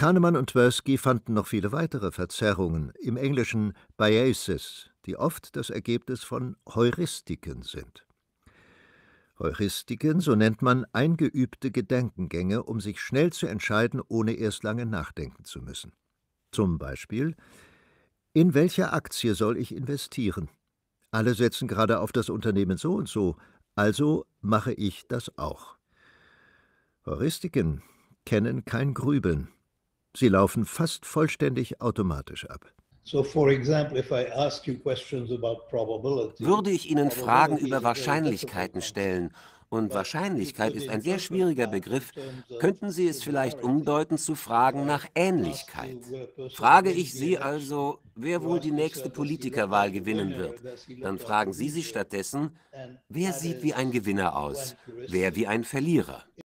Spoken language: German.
Kahnemann und Tversky fanden noch viele weitere Verzerrungen, im Englischen Biases, die oft das Ergebnis von Heuristiken sind. Heuristiken, so nennt man eingeübte Gedankengänge, um sich schnell zu entscheiden, ohne erst lange nachdenken zu müssen. Zum Beispiel, in welcher Aktie soll ich investieren? Alle setzen gerade auf das Unternehmen so und so, also mache ich das auch. Heuristiken kennen kein Grübeln, Sie laufen fast vollständig automatisch ab. Würde ich Ihnen Fragen über Wahrscheinlichkeiten stellen, und Wahrscheinlichkeit ist ein sehr schwieriger Begriff, könnten Sie es vielleicht umdeuten zu Fragen nach Ähnlichkeit. Frage ich Sie also, wer wohl die nächste Politikerwahl gewinnen wird, dann fragen Sie sich stattdessen, wer sieht wie ein Gewinner aus, wer wie ein Verlierer.